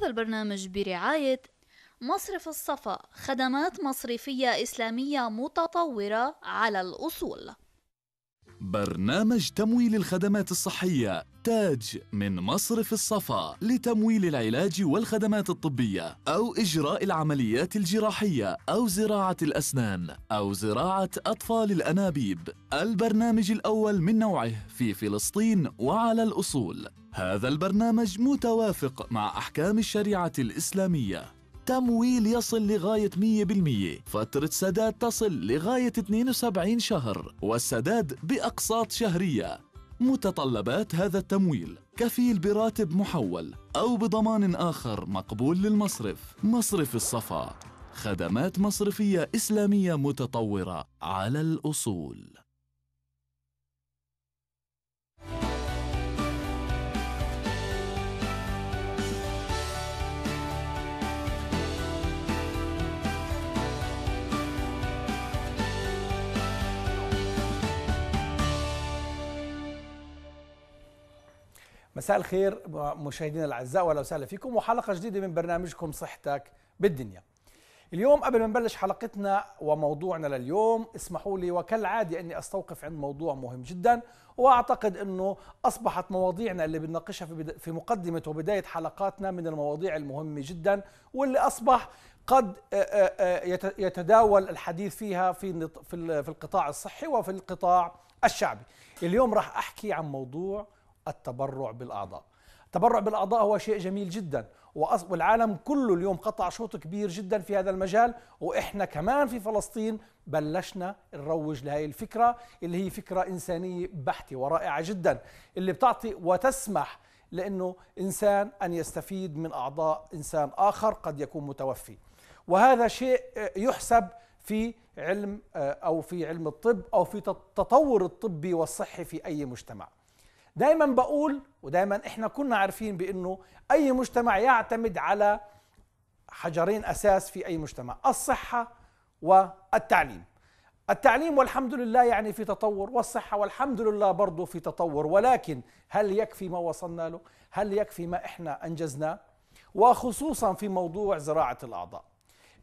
هذا البرنامج برعاية مصرف الصفا خدمات مصرفية إسلامية متطورة على الأصول برنامج تمويل الخدمات الصحية تحتاج من مصرف الصفا لتمويل العلاج والخدمات الطبية أو إجراء العمليات الجراحية أو زراعة الأسنان أو زراعة أطفال الأنابيب البرنامج الأول من نوعه في فلسطين وعلى الأصول هذا البرنامج متوافق مع أحكام الشريعة الإسلامية تمويل يصل لغاية 100% فترة سداد تصل لغاية 72 شهر والسداد بأقساط شهرية متطلبات هذا التمويل كفيل براتب محول أو بضمان آخر مقبول للمصرف مصرف الصفا خدمات مصرفية إسلامية متطورة على الأصول مساء الخير مشاهدينا الاعزاء واهلا وسهلا فيكم وحلقه جديده من برنامجكم صحتك بالدنيا. اليوم قبل ما نبلش حلقتنا وموضوعنا لليوم اسمحوا لي وكالعاده اني استوقف عند موضوع مهم جدا واعتقد انه اصبحت مواضيعنا اللي بنناقشها في, في مقدمه وبدايه حلقاتنا من المواضيع المهمه جدا واللي اصبح قد يتداول الحديث فيها في في القطاع الصحي وفي القطاع الشعبي. اليوم راح احكي عن موضوع التبرع بالاعضاء التبرع بالاعضاء هو شيء جميل جدا والعالم كله اليوم قطع شوط كبير جدا في هذا المجال واحنا كمان في فلسطين بلشنا نروج لهي الفكره اللي هي فكره انسانيه بحته ورائعه جدا اللي بتعطي وتسمح لانه انسان ان يستفيد من اعضاء انسان اخر قد يكون متوفي وهذا شيء آه، يحسب في علم آه، او في علم الطب او في التطور الطبي والصحي في اي مجتمع دائما بقول ودائما احنا كنا عارفين بانه اي مجتمع يعتمد على حجرين اساس في اي مجتمع الصحه والتعليم التعليم والحمد لله يعني في تطور والصحه والحمد لله برضه في تطور ولكن هل يكفي ما وصلنا له هل يكفي ما احنا انجزناه وخصوصا في موضوع زراعه الاعضاء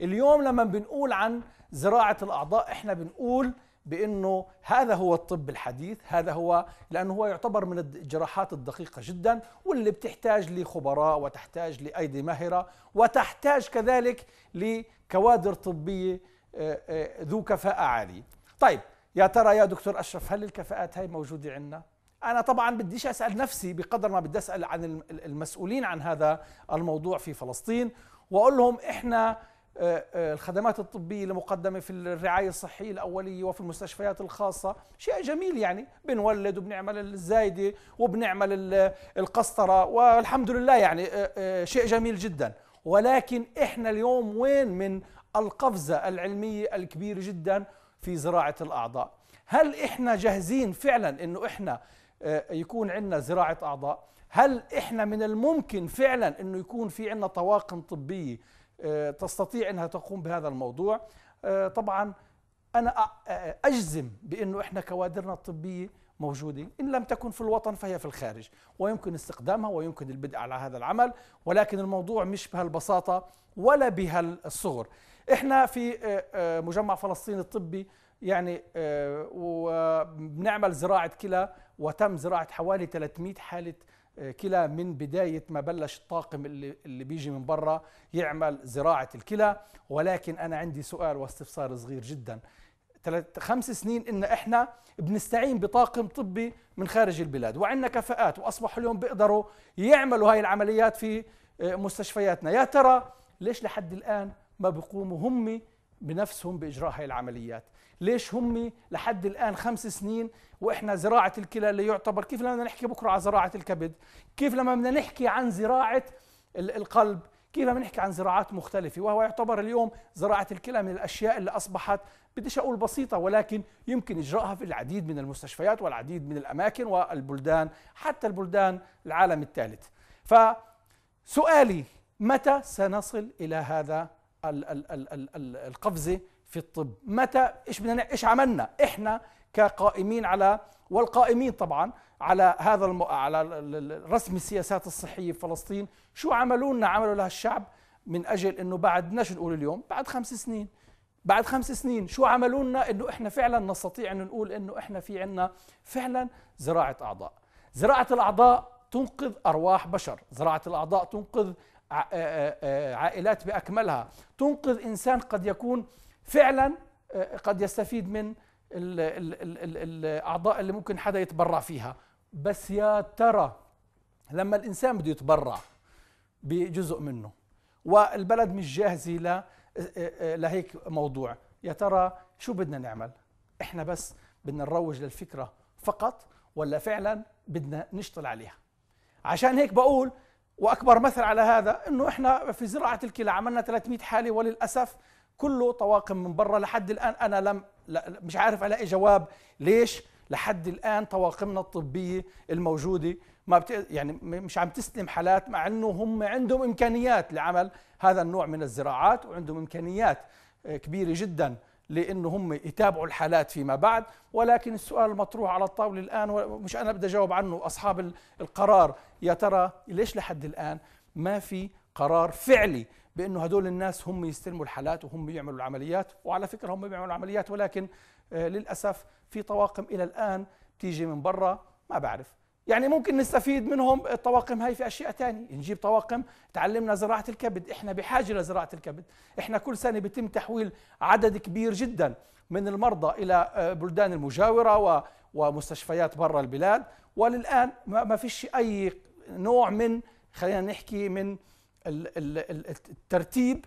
اليوم لما بنقول عن زراعه الاعضاء احنا بنقول بانه هذا هو الطب الحديث هذا هو لانه هو يعتبر من الجراحات الدقيقه جدا واللي بتحتاج لخبراء وتحتاج لايدي ماهره وتحتاج كذلك لكوادر طبيه آه، آه، ذو كفاءه عاليه طيب يا ترى يا دكتور اشرف هل الكفاءات هاي موجوده عندنا انا طبعا بديش اسال نفسي بقدر ما بدي اسال عن المسؤولين عن هذا الموضوع في فلسطين واقول لهم احنا آه، آه، الخدمات الطبية المقدمة في الرعاية الصحية الأولية وفي المستشفيات الخاصة شيء جميل يعني بنولد وبنعمل الزايدة وبنعمل القسطرة والحمد لله يعني آه، شيء جميل جدا ولكن إحنا اليوم وين من القفزة العلمية الكبيرة جدا في زراعة الأعضاء هل إحنا جاهزين فعلا أنه إحنا يكون عندنا زراعة أعضاء هل إحنا من الممكن فعلا أنه يكون في عندنا طواقم طبية آه، تستطيع انها تقوم بهذا الموضوع آه، طبعا انا اجزم بانه احنا كوادرنا الطبيه موجوده ان لم تكن في الوطن فهي في الخارج ويمكن استخدامها ويمكن البدء على هذا العمل ولكن الموضوع مش بهالبساطه ولا بهالصغر احنا في آه، مجمع فلسطين الطبي يعني وبنعمل زراعه كلى وتم زراعه حوالي 300 حاله آه، كلى من بداية ما بلش الطاقم اللي, اللي بيجي من برا يعمل زراعة الكلى ولكن أنا عندي سؤال واستفسار صغير جدا خمس سنين إن إحنا بنستعين بطاقم طبي من خارج البلاد وعندنا كفاءات وأصبحوا اليوم بيقدروا يعملوا هاي العمليات في آه، مستشفياتنا يا ترى ليش لحد الآن ما بيقوموا هم بنفسهم بإجراء هاي العمليات ليش هم لحد الآن خمس سنين وإحنا زراعة الكلى اللي يعتبر كيف لما بدنا نحكي بكرة عن زراعة الكبد كيف لما بدنا نحكي عن زراعة القلب كيف لما نحكي عن زراعات مختلفة وهو يعتبر اليوم زراعة الكلى من الأشياء اللي أصبحت بديش أقول بسيطة ولكن يمكن إجراءها في العديد من المستشفيات والعديد من الأماكن والبلدان حتى البلدان العالم الثالث فسؤالي متى سنصل إلى هذا القفزة في الطب متى ايش بدنا ايش عملنا احنا كقائمين على والقائمين طبعا على هذا الم... على رسم السياسات الصحيه في فلسطين شو عملوا لنا عملوا لها الشعب من اجل انه بعد نش نقول اليوم بعد خمس سنين بعد خمس سنين شو عملوا لنا انه احنا فعلا نستطيع انه نقول انه احنا في عنا فعلا زراعه اعضاء زراعه الاعضاء تنقذ ارواح بشر زراعه الاعضاء تنقذ عائلات باكملها تنقذ انسان قد يكون فعلا آه، قد يستفيد من الاعضاء اللي ممكن حدا يتبرع فيها بس يا ترى لما الانسان بده يتبرع بجزء منه والبلد مش جاهزه ل آه، آه، لهيك موضوع يا ترى شو بدنا نعمل احنا بس بدنا نروج للفكره فقط ولا فعلا بدنا نشتغل عليها عشان هيك بقول واكبر مثل على هذا انه احنا في زراعه الكلى عملنا 300 حاله وللاسف كله طواقم من برا لحد الان انا لم مش عارف الاقي جواب ليش لحد الان طواقمنا الطبيه الموجوده ما بت... يعني مش عم تستلم حالات مع انه هم عندهم امكانيات لعمل هذا النوع من الزراعات وعندهم امكانيات آه، كبيره جدا لانه هم يتابعوا الحالات فيما بعد ولكن السؤال المطروح على الطاوله الان ومش انا بدي اجاوب عنه اصحاب القرار يا ترى ليش لحد الان ما في قرار فعلي بانه هدول الناس هم يستلموا الحالات وهم يعملوا العمليات وعلى فكره هم بيعملوا العمليات ولكن آه، للاسف في طواقم الى الان تيجي من برا ما بعرف يعني ممكن نستفيد منهم الطواقم هاي في اشياء تانية نجيب طواقم تعلمنا زراعه الكبد احنا بحاجه لزراعه الكبد احنا كل سنه بيتم تحويل عدد كبير جدا من المرضى الى آه، بلدان المجاوره ومستشفيات برا البلاد وللان ما فيش اي نوع من خلينا نحكي من الترتيب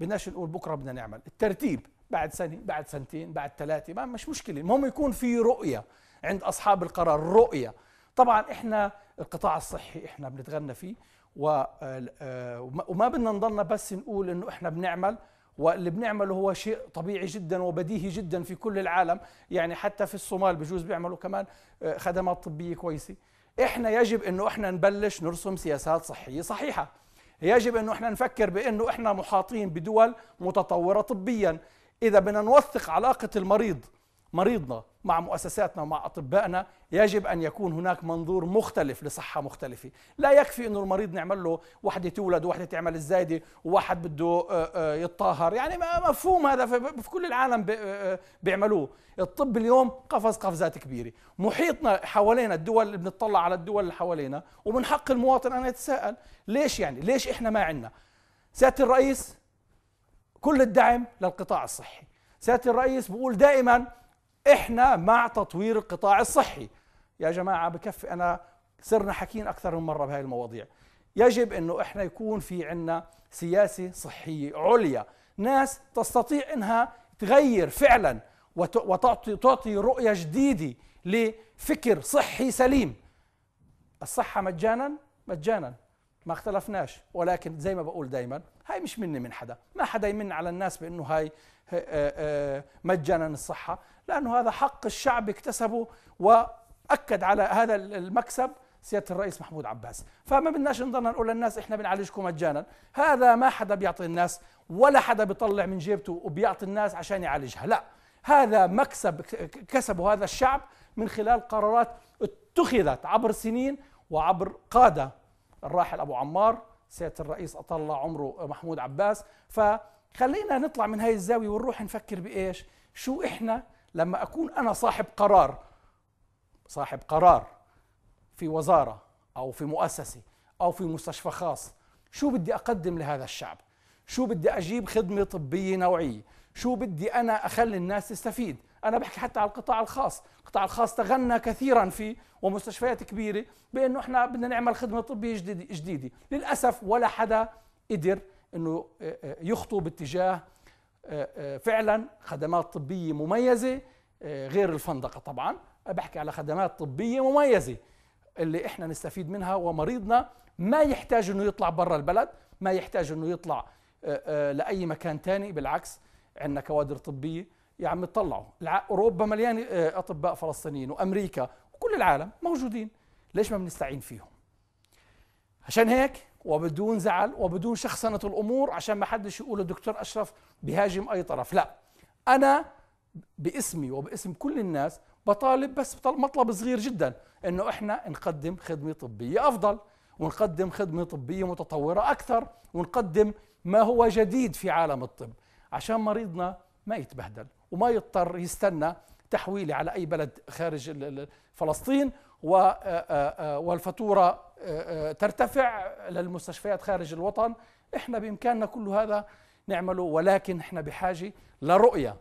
بدناش نقول بكره بدنا نعمل الترتيب بعد سنه بعد سنتين بعد ثلاثه ما مش مشكله المهم يكون في رؤيه عند اصحاب القرار رؤيه طبعا احنا القطاع الصحي احنا بنتغنى فيه آه، وما بدنا نضلنا بس نقول انه احنا بنعمل واللي بنعمله هو شيء طبيعي جدا وبديهي جدا في كل العالم يعني حتى في الصومال بجوز بيعملوا كمان آه، خدمات طبيه كويسه احنا يجب انه احنا نبلش نرسم سياسات صحيه صحيحه يجب انه احنا نفكر بانه احنا محاطين بدول متطوره طبيا اذا بدنا نوثق علاقه المريض مريضنا مع مؤسساتنا ومع اطبائنا يجب ان يكون هناك منظور مختلف لصحه مختلفه لا يكفي انه المريض نعمل له وحده تولد وحده تعمل الزايده وواحد بده آه، آه، يتطهر يعني مفهوم هذا في كل العالم آه، بيعملوه الطب اليوم قفز قفزات كبيره محيطنا حوالينا الدول اللي بنطلع على الدول اللي حوالينا ومن حق المواطن ان يتساءل ليش يعني ليش احنا ما عندنا سياده الرئيس كل الدعم للقطاع الصحي سياده الرئيس بقول دائما احنا مع تطوير القطاع الصحي يا جماعه بكفي انا صرنا حكين اكثر من مره بهذه المواضيع يجب انه احنا يكون في عنا سياسه صحيه عليا ناس تستطيع انها تغير فعلا وتعطي تعطي رؤيه جديده لفكر صحي سليم الصحه مجانا مجانا ما اختلفناش ولكن زي ما بقول دائما هاي مش مني من حدا ما حدا يمن على الناس بأنه هاي آه، آه، آه، مجانا الصحة لأنه هذا حق الشعب اكتسبه وأكد على هذا المكسب سياده الرئيس محمود عباس فما بدناش نضلنا نقول للناس احنا بنعالجكم مجانا هذا ما حدا بيعطي الناس ولا حدا بيطلع من جيبته وبيعطي الناس عشان يعالجها لا هذا مكسب كسبه هذا الشعب من خلال قرارات اتخذت عبر سنين وعبر قاده الراحل ابو عمار سياده الرئيس اطال عمره محمود عباس فخلينا نطلع من هاي الزاويه ونروح نفكر بايش شو احنا لما اكون انا صاحب قرار صاحب قرار في وزاره او في مؤسسه او في مستشفى خاص شو بدي اقدم لهذا الشعب شو بدي اجيب خدمه طبيه نوعيه شو بدي انا اخلي الناس تستفيد انا بحكي حتى على القطاع الخاص القطاع الخاص تغنى كثيرا فيه ومستشفيات كبيره بانه احنا بدنا نعمل خدمه طبيه جديده للاسف ولا حدا قدر انه آه، آه، يخطو باتجاه آه، فعلا خدمات طبيه مميزه غير الفندقه طبعا بحكي على خدمات طبيه مميزه اللي احنا نستفيد منها ومريضنا ما يحتاج انه يطلع برا البلد ما يحتاج انه يطلع لاي مكان تاني بالعكس عندنا كوادر طبيه يا عم تطلعوا اوروبا مليان آه، اطباء فلسطينيين وامريكا وكل العالم موجودين ليش ما بنستعين فيهم عشان هيك وبدون زعل وبدون شخصنة الأمور عشان ما حدش يقول الدكتور أشرف بهاجم أي طرف لا أنا باسمي وباسم كل الناس بطالب بس مطلب صغير جدا أنه إحنا نقدم خدمة طبية أفضل ونقدم خدمة طبية متطورة أكثر ونقدم ما هو جديد في عالم الطب عشان مريضنا ما يتبهدل وما يضطر يستنى تحويله على أي بلد خارج فلسطين آه، آه، آه، والفاتورة ترتفع للمستشفيات خارج الوطن احنا بإمكاننا كل هذا نعمله ولكن احنا بحاجة لرؤية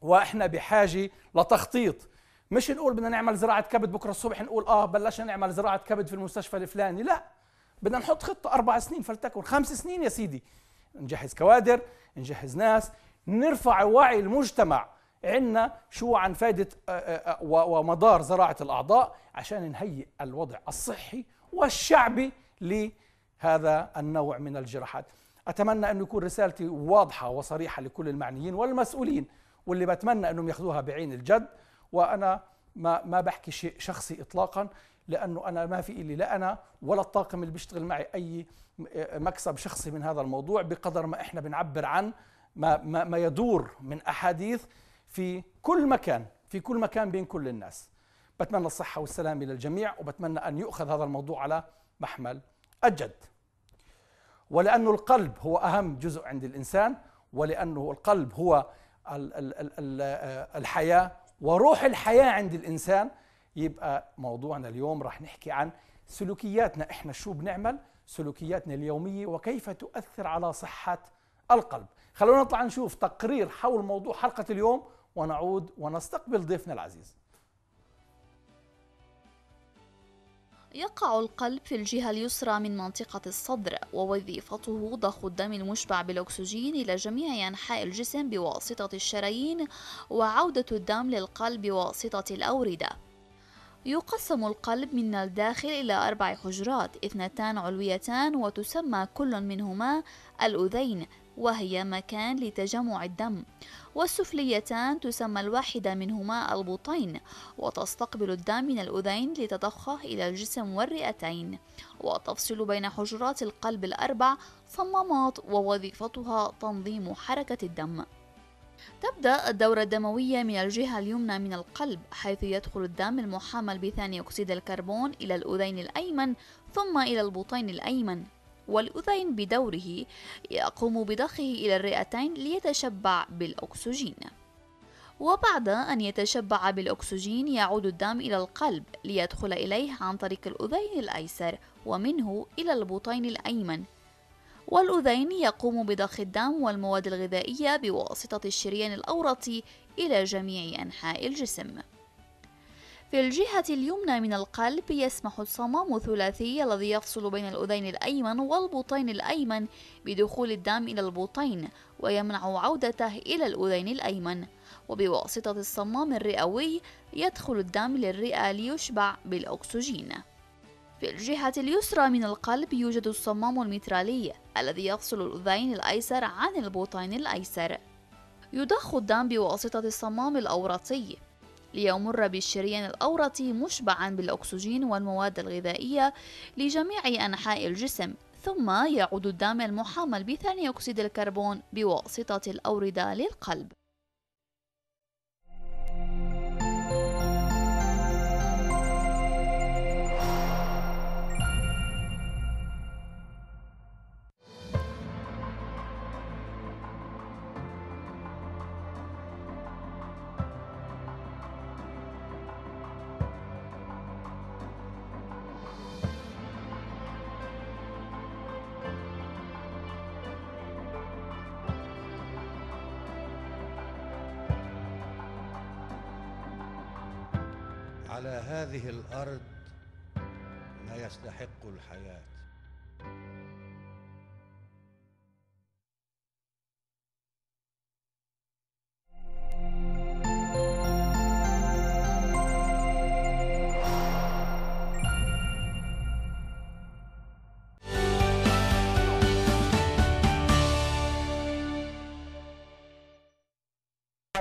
واحنا بحاجة لتخطيط مش نقول بدنا نعمل زراعة كبد بكرة الصبح نقول اه بلشنا نعمل زراعة كبد في المستشفى الفلاني لا بدنا نحط خطة أربع سنين فلتكن خمس سنين يا سيدي نجهز كوادر نجهز ناس نرفع وعي المجتمع عنا شو عن فائدة ومدار زراعة الأعضاء عشان نهيئ الوضع الصحي والشعبي لهذا النوع من الجراحات أتمنى أن يكون رسالتي واضحة وصريحة لكل المعنيين والمسؤولين واللي بتمنى أنهم ياخذوها بعين الجد وأنا ما, ما بحكي شيء شخصي إطلاقا لأنه أنا ما في إلي لا أنا ولا الطاقم اللي بيشتغل معي أي مكسب شخصي من هذا الموضوع بقدر ما إحنا بنعبر عن ما, ما, ما يدور من أحاديث في كل مكان في كل مكان بين كل الناس بتمنى الصحة والسلامة للجميع وبتمنى أن يؤخذ هذا الموضوع على محمل الجد ولأن القلب هو أهم جزء عند الإنسان ولأنه القلب هو الحياة وروح الحياة عند الإنسان يبقى موضوعنا اليوم راح نحكي عن سلوكياتنا إحنا شو بنعمل سلوكياتنا اليومية وكيف تؤثر على صحة القلب خلونا نطلع نشوف تقرير حول موضوع حلقة اليوم ونعود ونستقبل ضيفنا العزيز يقع القلب في الجهة اليسرى من منطقة الصدر ووظيفته ضخ الدم المشبع بالأكسجين إلى جميع أنحاء الجسم بواسطة الشرايين وعودة الدم للقلب بواسطة الأوردة يقسم القلب من الداخل إلى أربع حجرات اثنتان علويتان وتسمى كل منهما الأذين وهي مكان لتجمع الدم والسفليتان تسمى الواحدة منهما البطين وتستقبل الدم من الأذين لتضخه إلى الجسم والرئتين وتفصل بين حجرات القلب الأربع صمامات ووظيفتها تنظيم حركة الدم تبدأ الدورة الدموية من الجهة اليمنى من القلب حيث يدخل الدم المحمل بثاني أكسيد الكربون إلى الأذين الأيمن ثم إلى البطين الأيمن والأذين بدوره يقوم بضخه إلى الرئتين ليتشبع بالأكسجين وبعد أن يتشبع بالأكسجين يعود الدم إلى القلب ليدخل إليه عن طريق الأذين الأيسر ومنه إلى البطين الأيمن والأذين يقوم بضخ الدم والمواد الغذائية بواسطة الشريان الأورطي إلى جميع أنحاء الجسم في الجهة اليمنى من القلب يسمح الصمام الثلاثي الذي يفصل بين الأذين الأيمن والبطين الأيمن بدخول الدم إلى البطين ويمنع عودته إلى الأذين الأيمن وبواسطة الصمام الرئوي يدخل الدم للرئة ليشبع بالأكسجين في الجهة اليسرى من القلب يوجد الصمام المترالي الذي يفصل الأذين الأيسر عن البطين الأيسر يضخ الدم بواسطة الصمام الأورطي ليمر بالشريان الأورطي مشبعا بالأكسجين والمواد الغذائية لجميع أنحاء الجسم ثم يعود الدم المحمل بثاني أكسيد الكربون بواسطة الأوردة للقلب على هذه الارض ما يستحق الحياه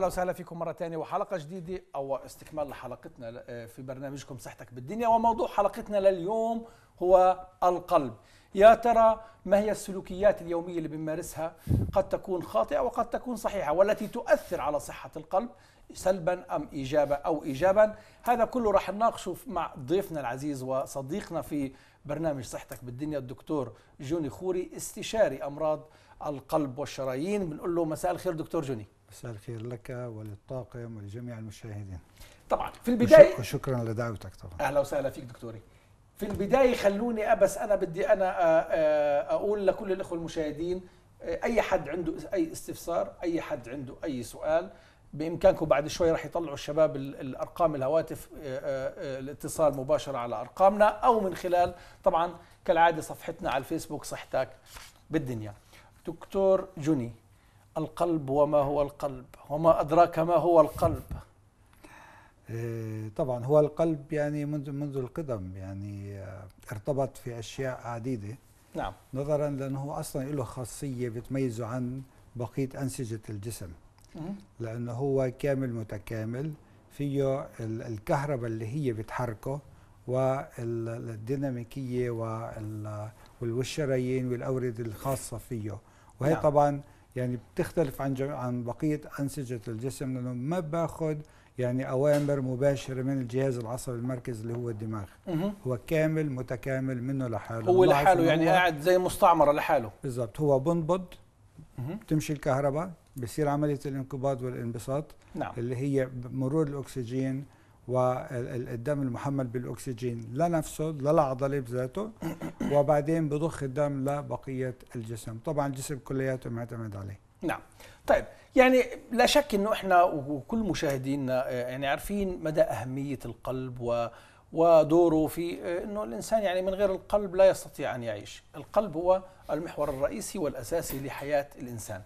اهلا وسهلا فيكم مره ثانيه وحلقه جديده او استكمال لحلقتنا آه، في برنامجكم صحتك بالدنيا وموضوع حلقتنا لليوم هو القلب يا ترى ما هي السلوكيات اليوميه اللي بنمارسها قد تكون خاطئه وقد تكون صحيحه والتي تؤثر على صحه القلب سلبا ام ايجابا او ايجابا هذا كله راح نناقشه مع ضيفنا العزيز وصديقنا في برنامج صحتك بالدنيا الدكتور جوني خوري استشاري امراض القلب والشرايين بنقول له مساء الخير دكتور جوني مساء الخير لك وللطاقم ولجميع المشاهدين طبعا في البدايه وشكرا لدعوتك طبعا اهلا وسهلا فيك دكتوري في البدايه خلوني ابس انا بدي انا آه، آه، اقول لكل الاخوه المشاهدين آه، اي حد عنده اي استفسار اي حد عنده اي سؤال بامكانكم بعد شوي راح يطلعوا الشباب الارقام الهواتف الاتصال مباشره على ارقامنا او من خلال طبعا كالعاده صفحتنا على الفيسبوك صحتك بالدنيا دكتور جوني القلب وما هو القلب وما أدراك ما هو القلب إيه، طبعا هو القلب يعني منذ منذ القدم يعني آه، ارتبط في اشياء عديده نعم نظرا لانه اصلا له خاصيه بتميزه عن بقيه انسجه الجسم لانه هو كامل متكامل فيه الكهرباء اللي هي بتحركه والديناميكيه والشرايين والاورده الخاصه فيه وهي نعم. طبعا يعني بتختلف عن عن بقيه انسجه الجسم لانه ما باخذ يعني اوامر مباشره من الجهاز العصبي المركزي اللي هو الدماغ مه. هو كامل متكامل منه لحاله هو لحاله يعني هو قاعد زي مستعمره لحاله بالضبط هو بنبض بتمشي الكهرباء بصير عمليه الانقباض والانبساط نعم. اللي هي مرور الاكسجين والدم المحمل بالاكسجين لنفسه للعضله بذاته وبعدين بضخ الدم لبقيه الجسم طبعا الجسم كلياته معتمد عليه نعم طيب يعني لا شك انه احنا وكل مشاهدينا آه، يعني عارفين مدى اهميه القلب و ودوره في آه، انه الانسان يعني من غير القلب لا يستطيع ان يعيش، القلب هو المحور الرئيسي والاساسي لحياه الانسان.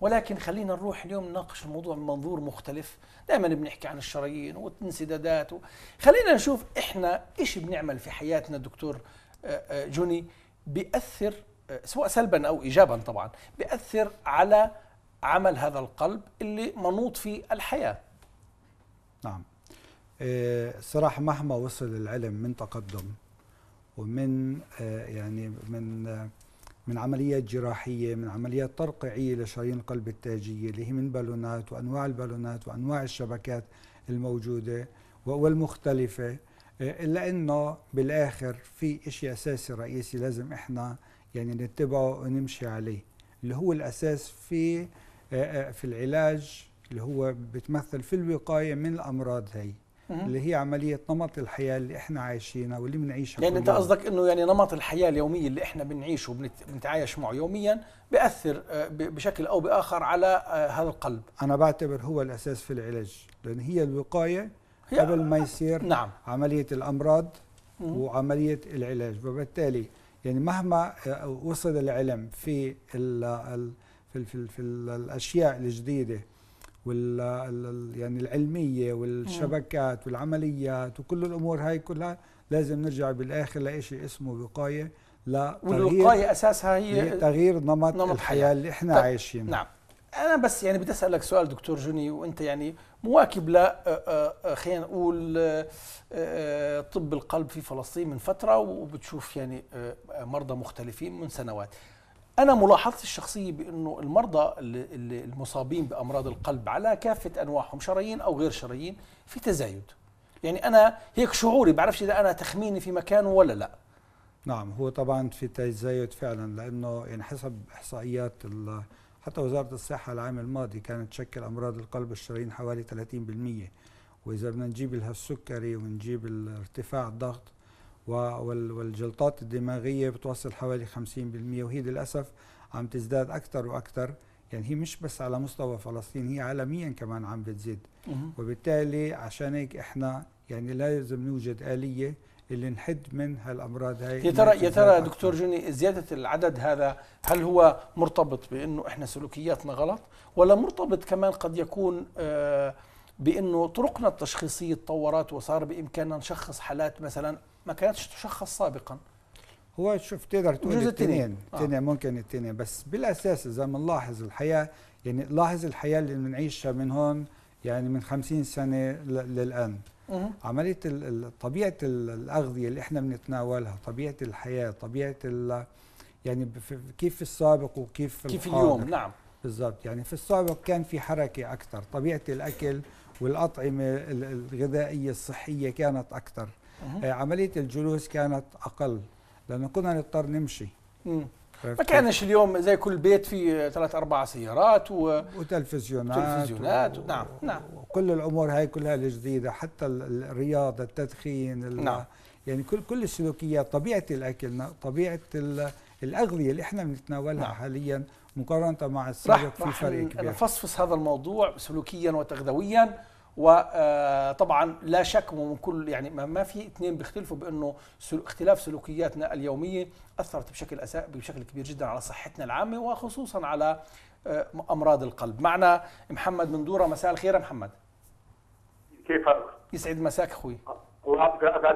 ولكن خلينا نروح اليوم نناقش الموضوع من منظور مختلف دائما بنحكي عن الشرايين والانسدادات و... خلينا نشوف احنا ايش بنعمل في حياتنا دكتور آه، آه، جوني بيأثر آه، سواء سلبا او ايجابا طبعا بيأثر على عمل هذا القلب اللي منوط في الحياه نعم صراحة مهما وصل العلم من تقدم ومن يعني من من عمليات جراحية من عمليات ترقيعية لشرايين القلب التاجية اللي هي من بالونات وأنواع البالونات وأنواع الشبكات الموجودة والمختلفة آه، إلا أنه بالآخر في إشي أساسي رئيسي لازم إحنا يعني نتبعه ونمشي عليه اللي هو الأساس في آه، آه، في العلاج اللي هو بتمثل في الوقاية من الأمراض هي اللي هي عمليه نمط الحياه اللي احنا عايشينها واللي بنعيشها يعني انت قصدك انه يعني نمط الحياه اليومية اللي احنا بنعيشه وبنتعايش معه يوميا بأثر آه، بشكل او باخر على آه، هذا القلب انا بعتبر هو الاساس في العلاج لان هي الوقايه هي قبل ما يصير نعم. عمليه الامراض وعمليه العلاج وبالتالي يعني مهما آه، وصل العلم في الـ في, الـ في, الـ في الاشياء الجديده وال يعني العلميه والشبكات والعمليات وكل الامور هاي كلها لازم نرجع بالاخر لشيء اسمه وقايه لا والوقايه اساسها هي تغيير نمط, نمط الحياه اللي احنا عايشينها طيب، عايشينه نعم انا بس يعني بدي اسالك سؤال دكتور جوني وانت يعني مواكب ل آه، آه، آه، خلينا نقول طب القلب في فلسطين من فتره وبتشوف يعني مرضى مختلفين من سنوات انا ملاحظتي الشخصيه بانه المرضى المصابين بامراض القلب على كافه انواعهم شرايين او غير شرايين في تزايد يعني انا هيك شعوري بعرفش اذا انا تخميني في مكانه ولا لا نعم هو طبعا في تزايد فعلا لانه يعني حسب احصائيات حتى وزاره الصحه العام الماضي كانت تشكل امراض القلب والشرايين حوالي 30% واذا بدنا نجيب لها السكري ونجيب ارتفاع الضغط والجلطات الدماغية بتوصل حوالي 50% وهي للأسف عم تزداد أكثر وأكثر يعني هي مش بس على مستوى فلسطين هي عالميا كمان عم بتزيد وبالتالي عشان هيك احنا يعني لازم نوجد آلية اللي نحد من هالامراض هاي يا ترى يا ترى دكتور جوني زياده العدد هذا هل هو مرتبط بانه احنا سلوكياتنا غلط ولا مرتبط كمان قد يكون آه، بانه طرقنا التشخيصيه تطورت وصار بامكاننا نشخص حالات مثلا ما كانتش تشخص سابقا هو شوف تقدر تقول الاثنين الاثنين آه. ممكن الاثنين بس بالاساس اذا بنلاحظ الحياه يعني لاحظ الحياه اللي بنعيشها من هون يعني من 50 سنه للان عمليه طبيعه الاغذيه اللي احنا بنتناولها طبيعه الحياه طبيعه يعني كيف في السابق وكيف في كيف اليوم نعم بالضبط يعني في السابق كان في حركه اكثر طبيعه الاكل والاطعمه الغذائيه الصحيه كانت اكثر آه، عمليه الجلوس كانت اقل لانه كنا نضطر نمشي ما كانش اليوم زي كل بيت في ثلاث اربع سيارات و... وتلفزيونات وتلفزيونات و... و... نعم نعم وكل الامور هاي كلها الجديده حتى الرياضه التدخين ال... نعم يعني كل كل السلوكيات طبيعه الاكل طبيعه ال... الاغذيه اللي احنا بنتناولها نعم. حاليا مقارنه مع السابق في فرق كبير رح نفصفص هذا الموضوع سلوكيا وتغذويا وطبعا لا شك ومن كل يعني ما في اثنين بيختلفوا بانه اختلاف سلوكياتنا اليوميه اثرت بشكل أسا بشكل كبير جدا على صحتنا العامه وخصوصا على آه، امراض القلب معنا محمد من دوره مساء الخير يا محمد كيفك يسعد مساك اخوي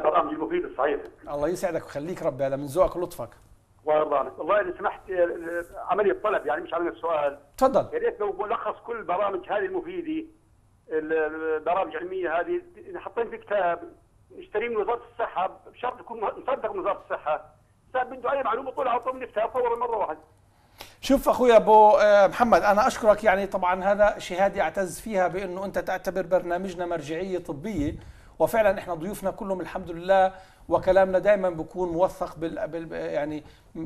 برامج المفيده صحيح الله يسعدك ويخليك ربي هذا من ذوقك ولطفك الله والله اذا سمحت آه، آه، عمليه طلب يعني مش عمليه سؤال تفضل يا ريت لو ملخص كل البرامج هذه المفيده البرامج العلميه هذه حاطين في كتاب نشتريه من وزاره الصحه بشرط يكون مصدق من وزاره الصحه بده اي معلومه طلع اعطوه من الكتاب فورا مره واحده شوف اخوي ابو آه، محمد انا اشكرك يعني طبعا هذا شهاده اعتز فيها بانه انت تعتبر برنامجنا مرجعيه طبيه وفعلا احنا ضيوفنا كلهم الحمد لله وكلامنا دائما بكون موثق بال... يعني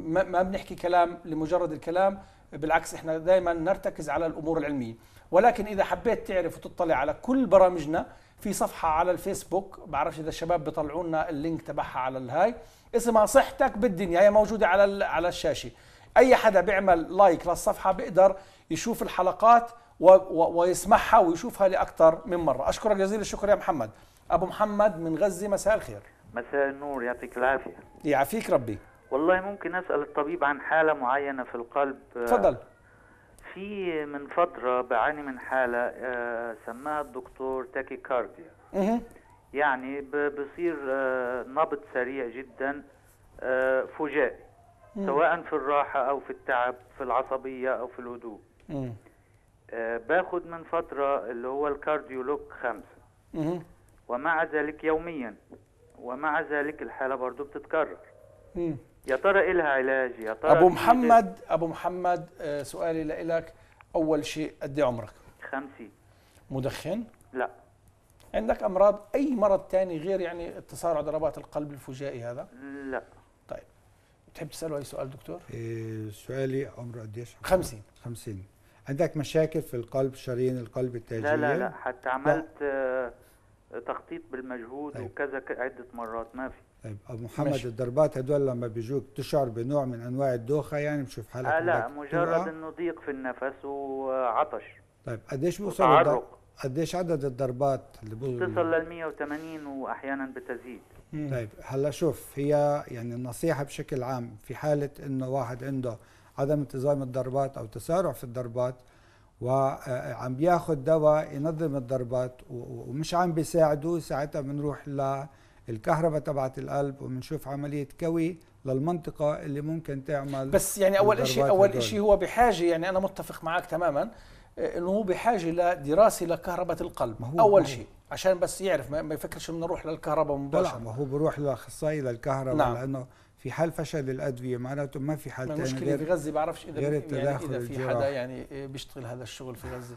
ما بنحكي كلام لمجرد الكلام بالعكس احنا دائما نرتكز على الامور العلميه ولكن اذا حبيت تعرف وتطلع على كل برامجنا في صفحه على الفيسبوك بعرفش اذا الشباب بيطلعوا لنا اللينك تبعها على الهاي اسمها صحتك بالدنيا هي موجوده على على الشاشه اي حدا بيعمل لايك للصفحه بيقدر يشوف الحلقات و و ويسمعها ويشوفها لاكثر من مره اشكرك جزيل الشكر يا محمد ابو محمد من غزه مساء الخير مساء النور يعطيك العافيه يعافيك ربي والله ممكن اسال الطبيب عن حاله معينه في القلب تفضل في من فترة بعاني من حالة آه، سماها الدكتور كارديا يعني بصير آه، نبض سريع جدا آه، فجائي سواء في الراحة أو في التعب في العصبية أو في الهدوء باخد من فترة اللي هو الكارديولوك خمسة ومع ذلك يوميا ومع ذلك الحالة برضو بتتكرر يا ترى إلها علاج يا ترى ابو محمد ابو محمد آه، سؤالي لك اول شيء قد عمرك خمسين مدخن لا عندك امراض اي مرض تاني غير يعني التصارع ضربات القلب الفجائي هذا لا طيب بتحب تساله اي سؤال دكتور إيه، سؤالي عمره قد ايش 50 50 عندك مشاكل في القلب شرايين القلب التاجية لا لا لا حتى عملت لا. آه، تخطيط بالمجهود طيب. وكذا عدة مرات ما في طيب ابو محمد مش. الضربات هدول لما بيجوك تشعر بنوع من انواع الدوخه يعني بشوف حالك آه لا مجرد انه ضيق في النفس وعطش طيب قديش بوصل قديش عدد الضربات اللي بوصل بتصل لل 180 واحيانا بتزيد مم. طيب هلا شوف هي يعني النصيحه بشكل عام في حاله انه واحد عنده عدم انتظام الضربات او تسارع في الضربات وعم آه، بياخذ دواء ينظم الضربات ومش عم بيساعده ساعتها بنروح ل الكهرباء تبعت القلب وبنشوف عمليه كوي للمنطقه اللي ممكن تعمل بس يعني اول شيء اول شيء هو بحاجه يعني انا متفق معك تماما آه، انه هو بحاجه لدراسه لكهرباء القلب هو اول شيء عشان بس يعرف ما يفكرش انه نروح للكهرباء مباشره لا هو بروح لاخصائي للكهرباء نعم. لانه في حال فشل الادويه معناته ما في حل ثاني المشكله في غزه بعرفش اذا يعني اذا في حدا يعني بيشتغل هذا الشغل في غزه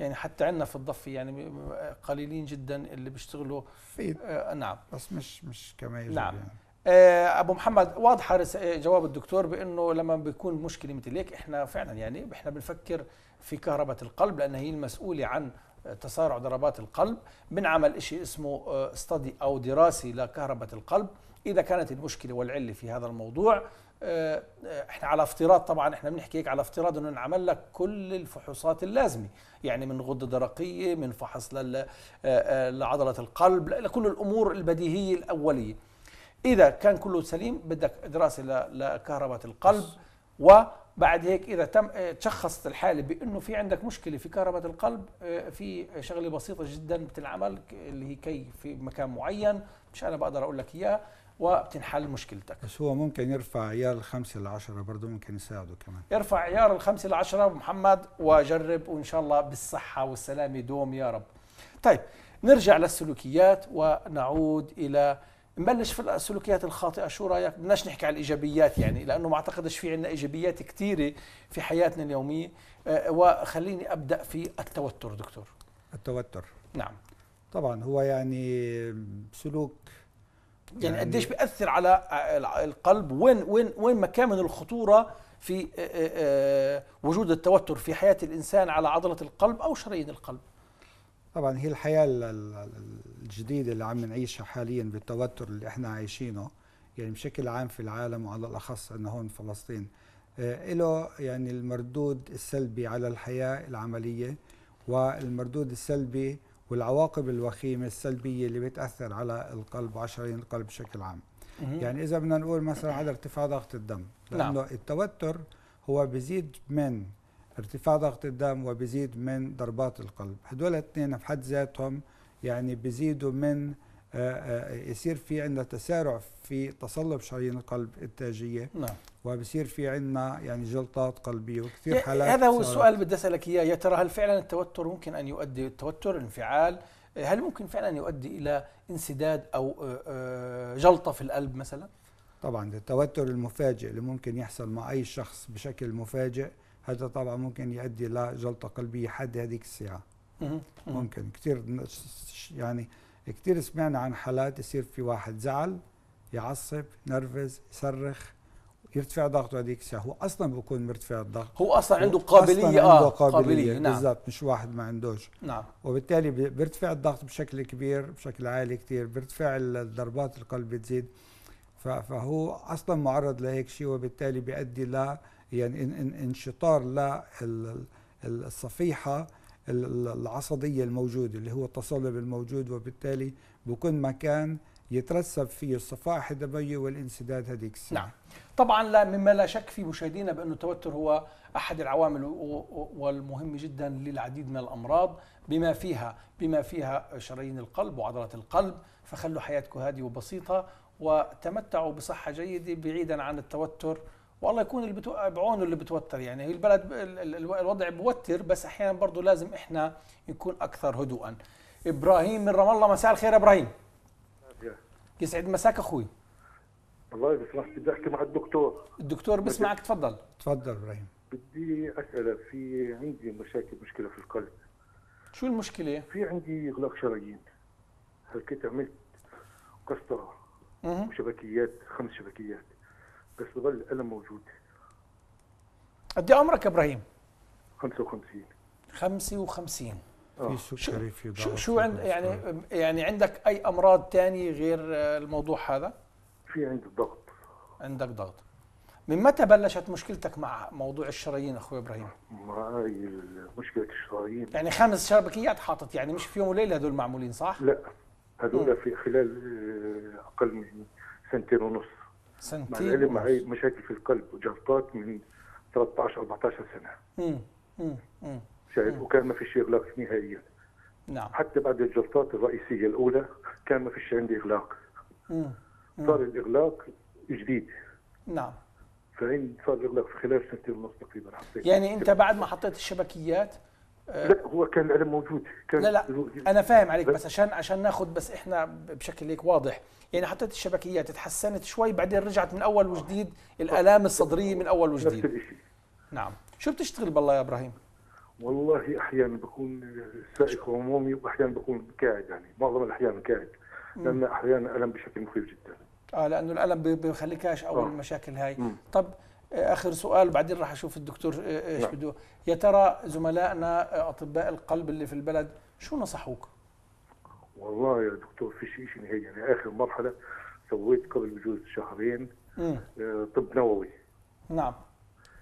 يعني حتى عندنا في الضفه يعني قليلين جدا اللي بيشتغلوا في آه نعم بس مش مش كما يجب نعم يعني. آه ابو محمد واضحه جواب الدكتور بانه لما بيكون مشكله مثل هيك احنا فعلا يعني احنا بنفكر في كهرباء القلب لان هي المسؤوله عن تسارع ضربات القلب بنعمل شيء اسمه استدي آه، او دراسه لكهرباء القلب اذا كانت المشكله والعله في هذا الموضوع آه، احنا على افتراض طبعا احنا بنحكي هيك على افتراض انه انعمل لك كل الفحوصات اللازمه يعني من غده درقيه من فحص آه، آه، لعضله القلب لكل الامور البديهيه الاوليه اذا كان كله سليم بدك دراسه لكهرباء القلب وبعد هيك اذا تم تشخصت الحاله بانه في عندك مشكله في كهرباء القلب في شغله بسيطه جدا بتنعمل اللي هي كي في مكان معين مش انا بقدر اقول لك اياه وبتنحل مشكلتك بس هو ممكن يرفع عيار الخمسة لعشرة برضه ممكن يساعده كمان ارفع عيار الخمسة لعشرة أبو محمد وجرب وإن شاء الله بالصحة والسلامة دوم يا رب طيب نرجع للسلوكيات ونعود إلى نبلش في السلوكيات الخاطئه شو رايك بدناش نحكي على الايجابيات يعني لانه ما اعتقدش في عندنا ايجابيات كثيره في حياتنا اليوميه أه، وخليني ابدا في التوتر دكتور التوتر نعم طبعا هو يعني سلوك يعني, يعني, قديش بياثر على القلب وين وين وين مكامن الخطوره في آه، آه، آه، وجود التوتر في حياه الانسان على عضله القلب او شرايين القلب طبعا هي الحياه الجديده اللي عم نعيشها حاليا بالتوتر اللي احنا عايشينه يعني بشكل عام في العالم وعلى الاخص انه هون فلسطين له يعني المردود السلبي على الحياه العمليه والمردود السلبي والعواقب الوخيمه السلبيه اللي بتاثر على القلب وعشرين القلب بشكل عام يعني اذا بدنا نقول مثلا على ارتفاع ضغط الدم نعم. لانه نعم. التوتر هو بيزيد من ارتفاع ضغط الدم وبيزيد من ضربات القلب هدول الاثنين في حد ذاتهم يعني بيزيدوا من آه، آه، يصير في عندنا تسارع في تصلب شرايين القلب التاجيه نعم وبصير في عندنا يعني جلطات قلبيه وكثير حالات هذا هو السؤال اللي بدي اسالك اياه يا ترى هل فعلا التوتر ممكن ان يؤدي التوتر الانفعال آه، هل ممكن فعلا يؤدي الى انسداد او جلطه في القلب مثلا طبعا التوتر المفاجئ اللي ممكن يحصل مع اي شخص بشكل مفاجئ هذا طبعا ممكن يؤدي لجلطه قلبيه حد هذيك الساعه ممكن كثير يعني كتير سمعنا عن حالات يصير في واحد زعل يعصب نرفز يصرخ يرتفع ضغطه هذيك الساعه هو اصلا بيكون مرتفع الضغط هو اصلا عنده قابليه أصلاً عنده آه، قابليه, قابلية نعم. بالضبط مش واحد ما عندوش نعم وبالتالي بيرتفع الضغط بشكل كبير بشكل عالي كثير بيرتفع الضربات القلب بتزيد فهو اصلا معرض لهيك شيء وبالتالي بيؤدي ل يعني انشطار للصفيحه العصبية الموجودة اللي هو التصلب الموجود وبالتالي بكون مكان يترسب فيه الصفائح الدموية والانسداد هذيك الساعة نعم طبعا لا مما لا شك في مشاهدينا بأن التوتر هو أحد العوامل والمهم جدا للعديد من الأمراض بما فيها بما فيها شرايين القلب وعضلات القلب فخلوا حياتكم هادية وبسيطة وتمتعوا بصحة جيدة بعيدا عن التوتر والله يكون اللي بتو... بعونه اللي بتوتر يعني البلد الوضع بوتر بس احيانا برضه لازم احنا نكون اكثر هدوءا ابراهيم من رام الله مساء الخير ابراهيم يسعد مساك اخوي الله يصلحك بدي احكي مع الدكتور الدكتور بسمعك تفضل تفضل ابراهيم بدي اسالك في عندي مشاكل مشكله في القلب شو المشكله في عندي اغلاق شرايين هلكت عملت قسطره وشبكيات خمس شبكيات بس بظل الالم موجود قد إيه عمرك يا ابراهيم 55 55 آه. في سكري في ضغط شو, شو عند يعني آه. يعني عندك اي امراض تانية غير الموضوع هذا؟ في عندي ضغط عندك ضغط من متى بلشت مشكلتك مع موضوع الشرايين اخوي ابراهيم؟ معي مشكله الشرايين يعني خمس شبكيات حاطط يعني مش في يوم وليله هذول معمولين صح؟ لا هذول في خلال آه، اقل من سنتين ونص سنتين مع معي مشاكل في القلب وجلطات من 13 14 سنه امم امم شايف وكان ما فيش اغلاق نهائيا نعم حتى بعد الجلطات الرئيسيه الاولى كان ما فيش عندي اغلاق امم صار الاغلاق جديد نعم فعندي صار الاغلاق في خلال سنتين ونص تقريبا حطيت يعني انت بعد ما حطيت الشبكيات آه، لا هو كان العلم موجود كان لا لا انا فاهم عليك بس عشان عشان ناخذ بس احنا بشكل هيك واضح يعني حطيت الشبكيات تحسنت شوي بعدين رجعت من اول وجديد الالام الصدريه من اول وجديد نفس الشيء نعم شو بتشتغل بالله يا ابراهيم والله احيانا بكون سائق عمومي واحيانا بكون قاعد يعني معظم الاحيان قاعد لان احيانا الم بشكل مخيف جدا اه لانه الالم بيخليكاش اول آه. المشاكل هاي مم. طب اخر سؤال بعدين راح اشوف الدكتور آه، آه، ايش نعم. بده يا ترى زملائنا اطباء القلب اللي في البلد شو نصحوك والله يا دكتور في شيء نهائي يعني اخر مرحله سويت قبل بجوز شهرين مم. آه، طب نووي نعم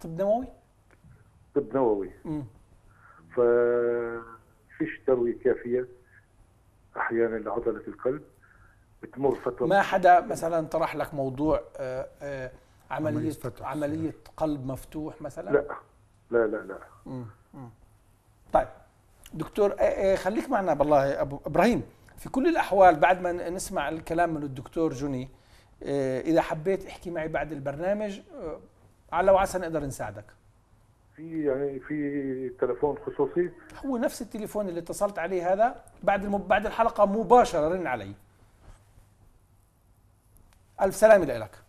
طب نووي طب نووي امم فيش ترويه كافيه احيانا لعضله القلب بتمر فتره ما حدا مثلا طرح لك موضوع آآ آآ عمليه عمليه, فتح. قلب مفتوح مثلا لا لا لا لا مم. مم. طيب دكتور إيه، إيه، خليك معنا بالله ابو ابراهيم في كل الاحوال بعد ما نسمع الكلام من الدكتور جوني إيه، اذا حبيت احكي معي بعد البرنامج على وعسى نقدر نساعدك في يعني في تليفون خصوصي هو نفس التليفون اللي اتصلت عليه هذا بعد المب... بعد الحلقه مباشره رن علي الف سلامه لك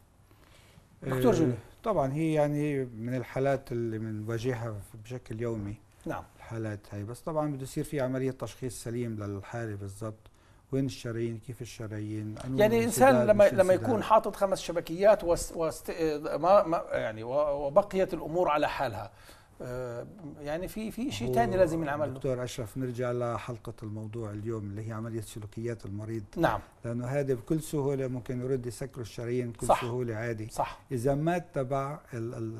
دكتور آه، جولي طبعا هي يعني من الحالات اللي بنواجهها بشكل يومي نعم الحالات هي بس طبعا بده يصير في عمليه تشخيص سليم للحاله بالضبط وين الشرايين كيف الشرايين يعني الانسان لما لما يكون حاطط خمس شبكيات وست وست آه، ما ما يعني وبقيت الامور على حالها آه، يعني في في شيء ثاني لازم ينعمل له دكتور اشرف نرجع لحلقه الموضوع اليوم اللي هي عمليه سلوكيات المريض نعم لانه هذا بكل سهوله ممكن يرد يسكر الشرايين بكل صح سهوله عادي صح اذا ما اتبع ال ال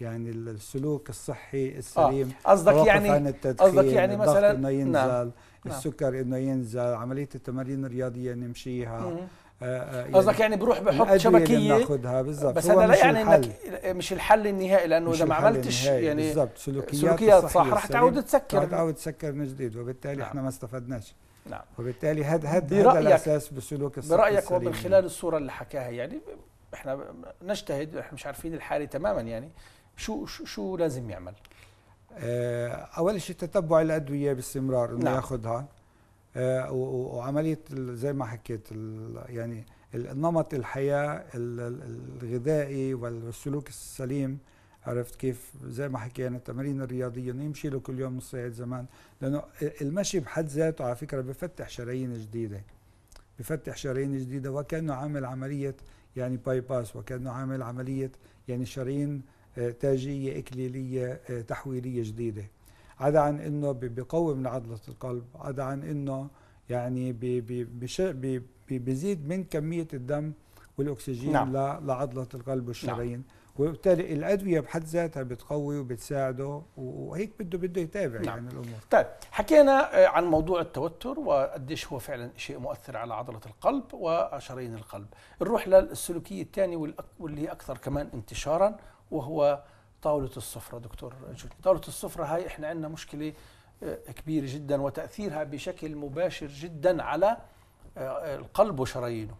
يعني السلوك الصحي السليم آه. قصدك آه. يعني عن التدخين قصدك يعني مثلا انه ينزل نعم. السكر انه ينزل عمليه التمارين الرياضيه نمشيها آه، آه، قصدك يعني, يعني, بروح بحط شبكيه بس هذا لا يعني الحل. انك مش الحل النهائي لانه اذا ما عملتش يعني بالظبط سلوكيات, سلوكيات صح رح تعود تسكر رح تعود تسكر من جديد وبالتالي نعم. احنا ما استفدناش نعم وبالتالي هذا هذا الاساس بالسلوك الصحي برايك ومن خلال الصوره اللي حكاها يعني احنا نجتهد احنا مش عارفين الحاله تماما يعني شو شو, شو لازم يعمل؟ آه، اول شيء تتبع الادويه باستمرار انه نعم. ياخذها آه، وعمليه زي ما حكيت يعني نمط الحياه الغذائي والسلوك السليم عرفت كيف زي ما حكينا التمارين الرياضية انه يمشي له كل يوم نص ساعة زمان لأنه المشي بحد ذاته على فكرة بفتح شرايين جديدة بفتح شرايين جديدة وكأنه عامل عملية يعني باي باس وكأنه عامل عملية يعني شرايين آه، تاجية إكليلية آه، تحويلية جديدة عدا عن انه بقوي من عضله القلب عدا عن انه يعني بيزيد من كميه الدم والاكسجين نعم. لعضله القلب والشرايين نعم. وبالتالي الادويه بحد ذاتها بتقوي وبتساعده وهيك بده بده يتابع نعم. يعني الامور طيب حكينا آه، عن موضوع التوتر وقديش هو فعلا شيء مؤثر على عضله القلب وشرايين القلب نروح للسلوكيه الثانيه واللي اكثر كمان انتشارا وهو طاولة الصفرة دكتور جودي طاولة الصفرة هاي احنا عندنا مشكلة آه، كبيرة جدا وتأثيرها بشكل مباشر جدا على آه، القلب وشرايينه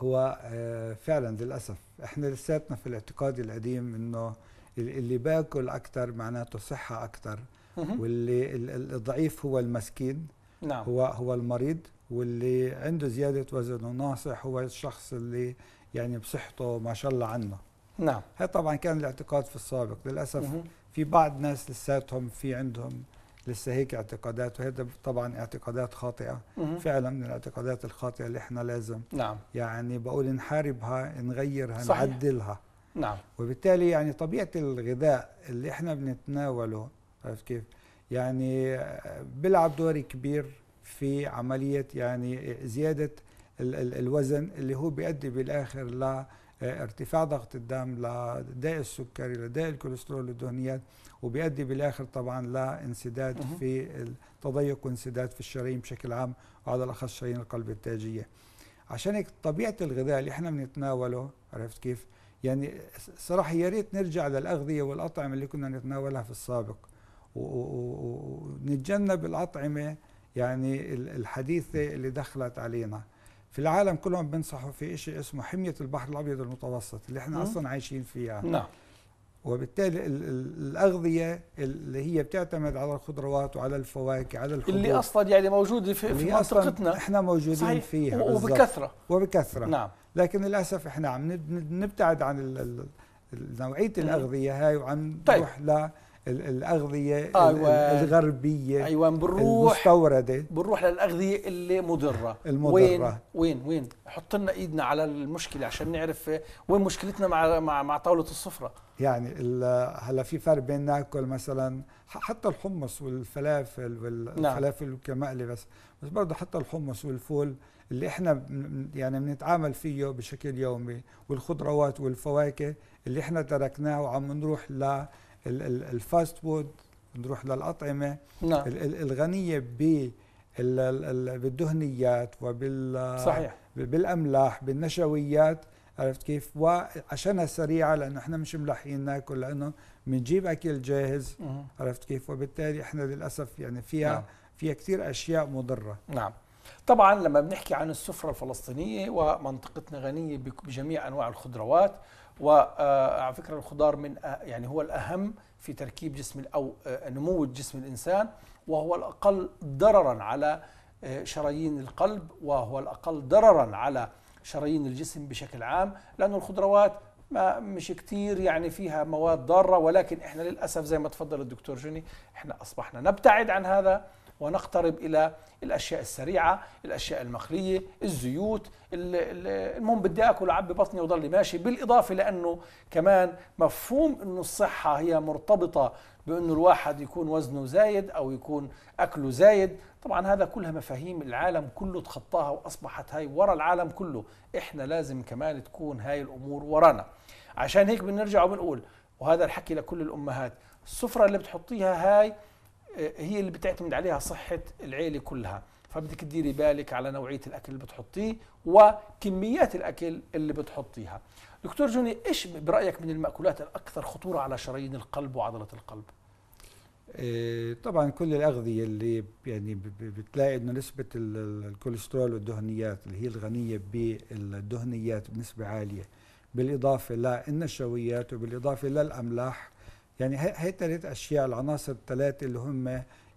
هو آه، فعلا للأسف احنا لساتنا في الاعتقاد القديم انه اللي باكل اكثر معناته صحة اكثر واللي الضعيف هو المسكين نعم. هو هو المريض واللي عنده زيادة وزن وناصح هو الشخص اللي يعني بصحته ما شاء الله عنه نعم هذا طبعا كان الاعتقاد في السابق للاسف مه. في بعض ناس لساتهم في عندهم لسه هيك اعتقادات وهذا طبعا اعتقادات خاطئه مه. فعلا من الاعتقادات الخاطئه اللي احنا لازم نعم يعني بقول نحاربها نغيرها صحيح. نعدلها نعم وبالتالي يعني طبيعه الغذاء اللي احنا بنتناوله عرفت كيف يعني بيلعب دور كبير في عمليه يعني زياده الوزن اللي هو بيؤدي بالاخر ل ارتفاع ضغط الدم لداء السكري لداء الكوليسترول الدهنيات وبيؤدي بالاخر طبعا لانسداد في تضيق وانسداد في الشرايين بشكل عام وعلى الاخص شرايين القلب التاجيه عشان هيك طبيعه الغذاء اللي احنا بنتناوله عرفت كيف يعني صراحه يا ريت نرجع للاغذيه والاطعمه اللي كنا نتناولها في السابق ونتجنب الاطعمه يعني الحديثه اللي دخلت علينا في العالم كلهم بينصحوا في شيء اسمه حمية البحر الأبيض المتوسط اللي احنا أصلا عايشين فيها نعم وبالتالي الأغذية اللي هي بتعتمد على الخضروات وعلى الفواكه على الحبوب اللي أصلا يعني موجودة في, اللي في منطقتنا أصلاً احنا موجودين صحيح. فيها وبكثرة وبكثرة نعم لكن للأسف احنا عم نبتعد عن نوعية الأغذية هاي وعم طيب. نروح الأغذية أيوة الغربية أيوة بنروح المستوردة بنروح للأغذية اللي مضرة المضرة وين وين وين حط لنا إيدنا على المشكلة عشان نعرف وين مشكلتنا مع مع, مع طاولة السفرة يعني هلا في فرق بين ناكل مثلا حتى الحمص والفلافل والفلافل نعم. كمقلي بس بس برضه حتى الحمص والفول اللي احنا يعني بنتعامل فيه بشكل يومي والخضروات والفواكه اللي احنا تركناه وعم نروح ل الفاست فود نروح للأطعمة نعم. الغنية بالدهنيات وبال صحيح. بالأملاح بالنشويات عرفت كيف وعشانها سريعة لأنه احنا مش ملاحقين ناكل لأنه بنجيب أكل جاهز مه. عرفت كيف وبالتالي احنا للأسف يعني فيها نعم. فيها كثير أشياء مضرة نعم طبعا لما بنحكي عن السفرة الفلسطينية ومنطقتنا غنية بجميع أنواع الخضروات وعلى آه، فكره الخضار من أه-، يعني هو الاهم في تركيب جسم او آه، نمو جسم الانسان وهو الاقل ضررا على شرايين القلب وهو الاقل ضررا على شرايين الجسم بشكل عام لأن الخضروات ما مش كتير يعني فيها مواد ضارة ولكن احنا للأسف زي ما تفضل الدكتور جوني احنا أصبحنا نبتعد عن هذا ونقترب إلى الأشياء السريعة الأشياء المخلية الزيوت المهم بدي أكل اعبي بطني وضلي ماشي بالإضافة لأنه كمان مفهوم أنه الصحة هي مرتبطة بأنه الواحد يكون وزنه زايد أو يكون أكله زايد طبعا هذا كلها مفاهيم العالم كله تخطاها وأصبحت هاي ورا العالم كله إحنا لازم كمان تكون هاي الأمور ورانا عشان هيك بنرجع وبنقول وهذا الحكي لكل الأمهات السفرة اللي بتحطيها هاي آه، هي اللي بتعتمد عليها صحة العيلة كلها فبدك تديري بالك على نوعية الأكل اللي بتحطيه وكميات الأكل اللي بتحطيها دكتور جوني إيش برأيك من المأكولات الأكثر خطورة على شرايين القلب وعضلة القلب؟ آه، طبعا كل الاغذيه اللي يعني بتلاقي انه نسبه الكوليسترول والدهنيات اللي هي الغنيه بالدهنيات بنسبه عاليه بالاضافه للنشويات وبالاضافه للاملاح يعني هي هي الثلاث اشياء العناصر الثلاثه اللي هم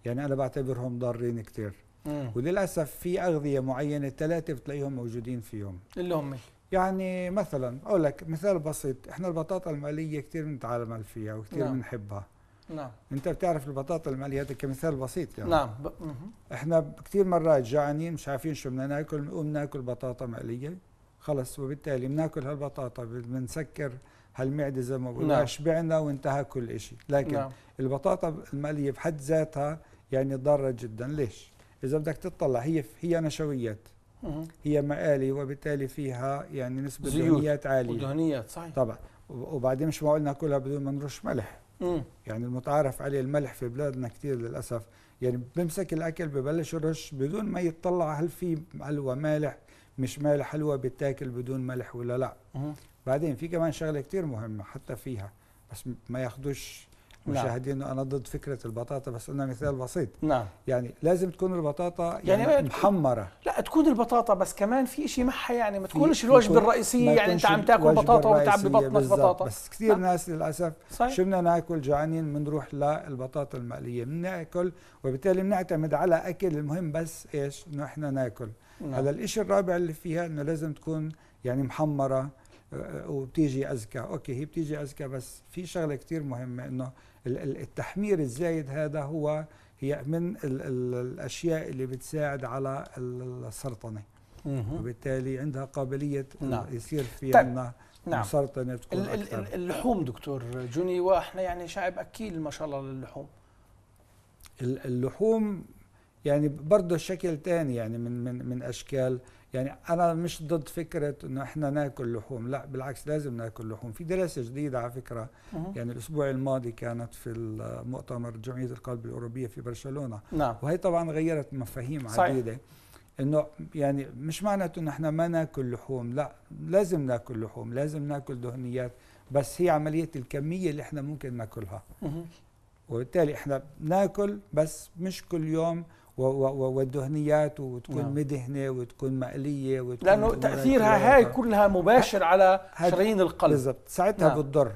يعني انا بعتبرهم ضارين كثير وللاسف في اغذيه معينه ثلاثه بتلاقيهم موجودين فيهم اللي هم إيه؟ يعني مثلا اقول لك مثال بسيط احنا البطاطا الماليه كثير بنتعامل فيها وكثير نعم. بنحبها نعم. انت بتعرف البطاطا الماليه هذا كمثال بسيط يعني نعم ب... احنا كثير مرات جعانين مش عارفين شو بدنا ناكل بنقوم ناكل بطاطا مقليه خلص وبالتالي بناكل هالبطاطا بنسكر هالمعده زي ما بقول نعم. شبعنا وانتهى كل شيء لكن نعم. البطاطا المقليه بحد ذاتها يعني ضاره جدا ليش اذا بدك تطلع هي هي نشويات هي مقالي وبالتالي فيها يعني نسبه دهنيات عاليه ودهنيات صحيح طبعا وبعدين مش معقول ناكلها بدون ما نرش ملح يعني المتعارف عليه الملح في بلادنا كثير للاسف يعني بمسك الاكل ببلش يرش بدون ما يتطلع هل في حلوى مالح مش مالح حلوى بتاكل بدون ملح ولا لا مم. بعدين في كمان شغله كتير مهمه حتى فيها بس ما ياخدوش نعم. مشاهدين انه انا ضد فكره البطاطا بس انا مثال بسيط نعم يعني لازم تكون البطاطا يعني, يعني محمره لا تكون البطاطا بس كمان في شيء معها يعني ما تكونش الوجبه الرئيسيه يعني انت عم تاكل بطاطا وبتعبي بطنك بطاطا بس كثير نعم. ناس للاسف صحيح. شو بدنا ناكل جوعانين بنروح للبطاطا المقليه بناكل وبالتالي بنعتمد على اكل المهم بس ايش انه احنا ناكل نعم. هذا الشيء الرابع اللي فيها انه لازم تكون يعني محمره وبتيجي اذكى اوكي هي بتيجي اذكى بس في شغله كثير مهمه انه التحمير الزايد هذا هو هي من الـ الـ الاشياء اللي بتساعد على السرطنه وبالتالي عندها قابليه نعم. يصير في طيب. عندنا نعم. سرطنة تكون أكثر. اللحوم دكتور جوني واحنا يعني شعب اكيل ما شاء الله للحوم اللحوم يعني برضه شكل تاني يعني من من من اشكال يعني انا مش ضد فكره انه احنا ناكل لحوم لا بالعكس لازم ناكل لحوم في دراسه جديده على فكره يعني الاسبوع الماضي كانت في المؤتمر جمعيه القلب الاوروبيه في برشلونه نعم. وهي طبعا غيرت مفاهيم صحيح. عديده انه يعني مش معناته انه احنا ما ناكل لحوم لا لازم ناكل لحوم لازم ناكل دهنيات بس هي عمليه الكميه اللي احنا ممكن ناكلها مه. وبالتالي احنا ناكل بس مش كل يوم والدهنيات وتكون نعم. مدهنه وتكون مقليه وتكون لانه تاثيرها هاي كلها مباشر على شرايين القلب بالضبط ساعتها نعم. بتضر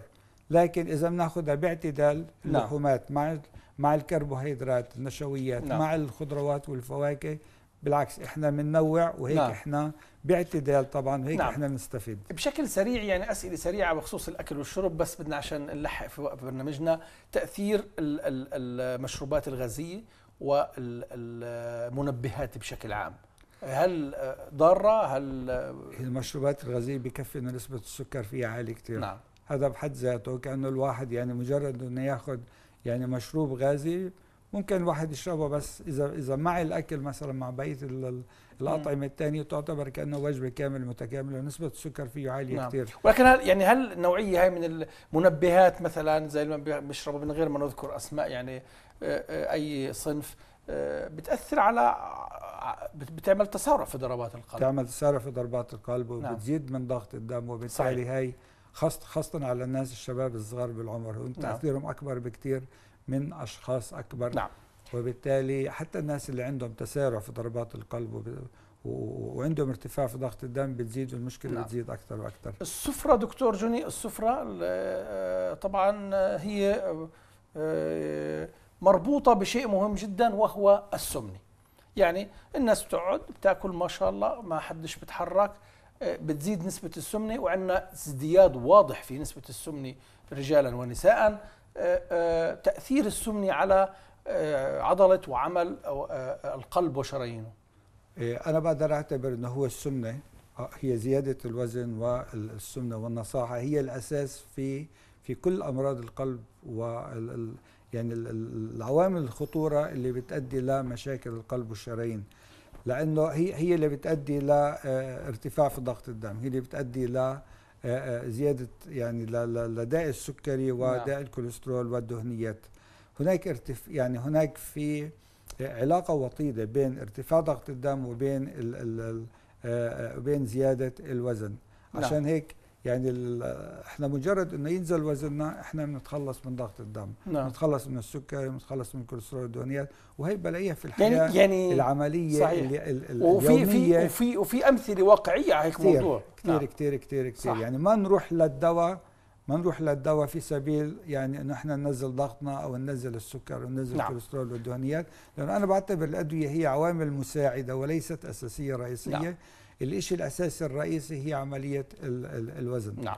لكن اذا بناخذها باعتدال نعم. اللحومات نعم. مع مع الكربوهيدرات النشويات نعم. مع الخضروات والفواكه بالعكس احنا بننوع وهيك نعم. احنا باعتدال طبعا وهيك نعم. احنا بنستفيد بشكل سريع يعني اسئله سريعه بخصوص الاكل والشرب بس بدنا عشان نلحق في برنامجنا تاثير المشروبات الغازيه والمنبهات بشكل عام هل ضارة هل المشروبات الغازية بكفي أن نسبة السكر فيها عالية كثير نعم هذا بحد ذاته كأنه الواحد يعني مجرد أنه يأخذ يعني مشروب غازي ممكن الواحد يشربه بس إذا إذا مع الأكل مثلا مع بقية الأطعمة الثانية تعتبر كأنه وجبة كاملة متكاملة ونسبة السكر فيه عالية نعم. كثير ولكن هل يعني هل النوعية هاي من المنبهات مثلا زي اللي بيشربوا من غير ما نذكر أسماء يعني آه، آه، أي صنف آه، بتأثر على بتعمل تسارع في ضربات القلب بتعمل تسارع في ضربات القلب نعم. وبتزيد نعم. من ضغط الدم وبالتالي هاي خاصة خاصة على الناس الشباب الصغار بالعمر نعم. تأثيرهم أكبر بكثير من أشخاص أكبر نعم. وبالتالي حتى الناس اللي عندهم تسارع في ضربات القلب وب... وعندهم ارتفاع في ضغط الدم بتزيد المشكله نعم. بتزيد اكثر واكثر السفره دكتور جوني السفره آه، طبعا هي آه، مربوطه بشيء مهم جدا وهو السمنه يعني الناس بتقعد بتاكل ما شاء الله ما حدش بتحرك آه، بتزيد نسبة السمنة وعندنا ازدياد واضح في نسبة السمنة رجالا ونساء تأثير السمنة على آه، عضله وعمل آه، آه، القلب وشرايينه إيه، انا بقدر اعتبر انه هو السمنه هي زياده الوزن والسمنه والنصاحة هي الاساس في في كل امراض القلب و يعني العوامل الخطوره اللي بتؤدي لمشاكل القلب والشرايين لانه هي هي اللي بتؤدي لارتفاع في ضغط الدم هي اللي بتؤدي ل زياده يعني لداء السكري نعم. وداء الكوليسترول والدهنيات هناك ارتف يعني هناك في علاقة وطيدة بين ارتفاع ضغط الدم وبين ال ال ال آه، بين زيادة الوزن نعم. عشان هيك يعني احنا مجرد انه ينزل وزننا احنا بنتخلص من ضغط الدم نعم. بنتخلص من السكري بنتخلص من الكوليسترول الدهنيات وهي بلاقيها في الحياه يعني, يعني العمليه صحيح. ال ال ال وفي في وفي وفي امثله واقعيه على هيك موضوع كثير نعم. كثير كثير كثير, كثير. يعني ما نروح للدواء ما نروح للدواء في سبيل يعني انه احنا ننزل ضغطنا او ننزل السكر وننزل نعم. الكوليسترول والدهنيات لانه انا بعتبر الادويه هي عوامل مساعده وليست اساسيه رئيسيه نعم. الشيء الاساسي الرئيسي هي عمليه الـ الـ الوزن نعم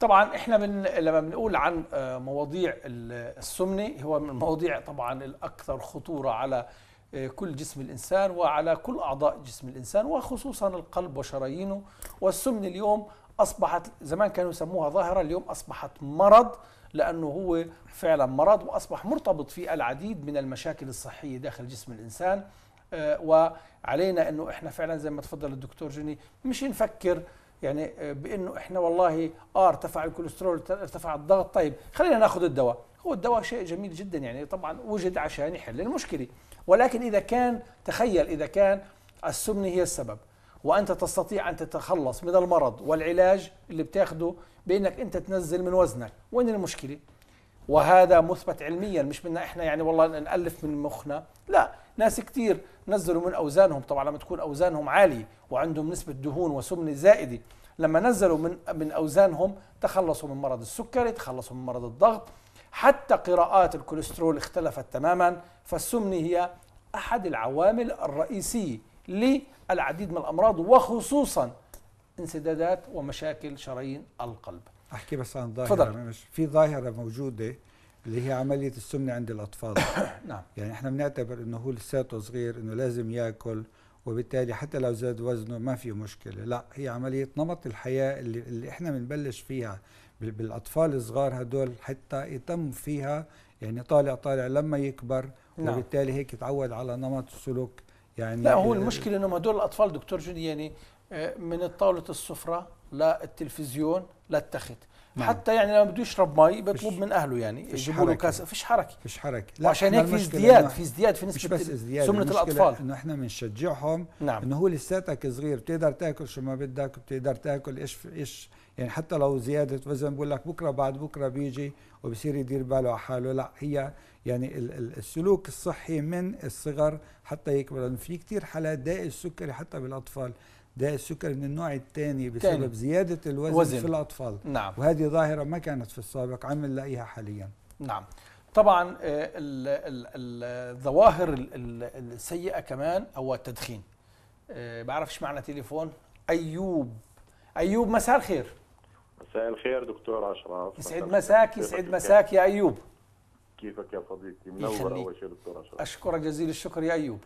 طبعا احنا من لما بنقول عن آه، مواضيع السمنه هو من المواضيع طبعا الاكثر خطوره على آه، كل جسم الانسان وعلى كل اعضاء جسم الانسان وخصوصا القلب وشرايينه والسمنه اليوم اصبحت زمان كانوا يسموها ظاهره اليوم اصبحت مرض لانه هو فعلا مرض واصبح مرتبط في العديد من المشاكل الصحيه داخل جسم الانسان آه، وعلينا انه احنا فعلا زي ما تفضل الدكتور جوني مش نفكر يعني آه، بانه احنا والله اه ارتفع الكوليسترول ارتفع الضغط طيب خلينا ناخذ الدواء هو الدواء شيء جميل جدا يعني طبعا وجد عشان يحل المشكله ولكن اذا كان تخيل اذا كان السمنه هي السبب وانت تستطيع ان تتخلص من المرض والعلاج اللي بتاخده بانك انت تنزل من وزنك وين المشكله وهذا مثبت علميا مش منا احنا يعني والله نالف من مخنا لا ناس كثير نزلوا من اوزانهم طبعا لما تكون اوزانهم عاليه وعندهم نسبه دهون وسمنه زائده لما نزلوا من من اوزانهم تخلصوا من مرض السكري تخلصوا من مرض الضغط حتى قراءات الكوليسترول اختلفت تماما فالسمنه هي احد العوامل الرئيسيه العديد من الأمراض وخصوصا انسدادات ومشاكل شرايين القلب أحكي بس عن ظاهرة فضل. في ظاهرة موجودة اللي هي عملية السمنة عند الأطفال نعم يعني احنا بنعتبر انه هو لساته صغير انه لازم ياكل وبالتالي حتى لو زاد وزنه ما في مشكلة لا هي عملية نمط الحياة اللي, اللي احنا بنبلش فيها بالأطفال الصغار هدول حتى يتم فيها يعني طالع طالع لما يكبر نعم. وبالتالي هيك يتعود على نمط السلوك يعني لا هو المشكله انه هدول الاطفال دكتور جدي يعني آه، من طاوله السفره للتلفزيون للتخت نعم. حتى يعني لما بده يشرب مي بيطلب من اهله يعني يجيبوا له كاسه فيش حركه فيش حركه لا وعشان هيك في ازدياد في ازدياد في نسبه بس ازدياد سمنه الاطفال انه احنا بنشجعهم نعم. انه هو لساتك صغير بتقدر تاكل شو ما بدك بتقدر تاكل ايش ايش يعني حتى لو زيادة وزن بقول لك بكرة بعد بكرة بيجي وبصير يدير باله على حاله لا هي يعني السلوك الصحي من الصغر حتى يكبر لأنه في كتير حالات داء السكري حتى بالأطفال داء السكري من النوع الثاني بسبب زيادة الوزن وزن. في الأطفال نعم. وهذه ظاهرة ما كانت في السابق عم نلاقيها حاليا نعم طبعا آه، الظواهر السيئة كمان هو التدخين آه، بعرفش معنى تليفون أيوب أيوب مساء الخير مساء الخير دكتور اشرف يسعد مساك يسعد مساك يا ايوب كيفك يا صديقي منور اول شيء دكتور اشرف اشكرك جزيل الشكر يا ايوب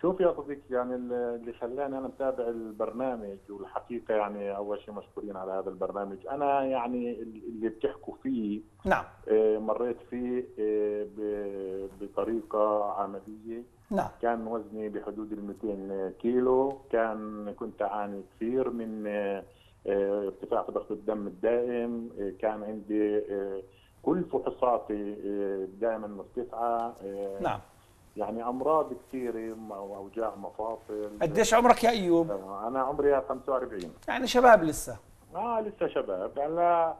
شوف يا صديقي يعني اللي خلاني انا متابع البرنامج والحقيقه يعني اول شيء مشكورين على هذا البرنامج، انا يعني اللي بتحكوا فيه نعم آه، مريت فيه آه، بطريقه عمليه نعم كان وزني بحدود ال 200 كيلو، كان كنت اعاني كثير من آه، آه، ارتفاع في ضغط الدم الدائم آه، كان عندي آه، كل فحوصاتي دائما مرتفعه نعم يعني امراض كثيره واوجاع مفاصل قديش عمرك يا ايوب؟ انا عمري 45 يعني شباب لسه اه لسه شباب هلا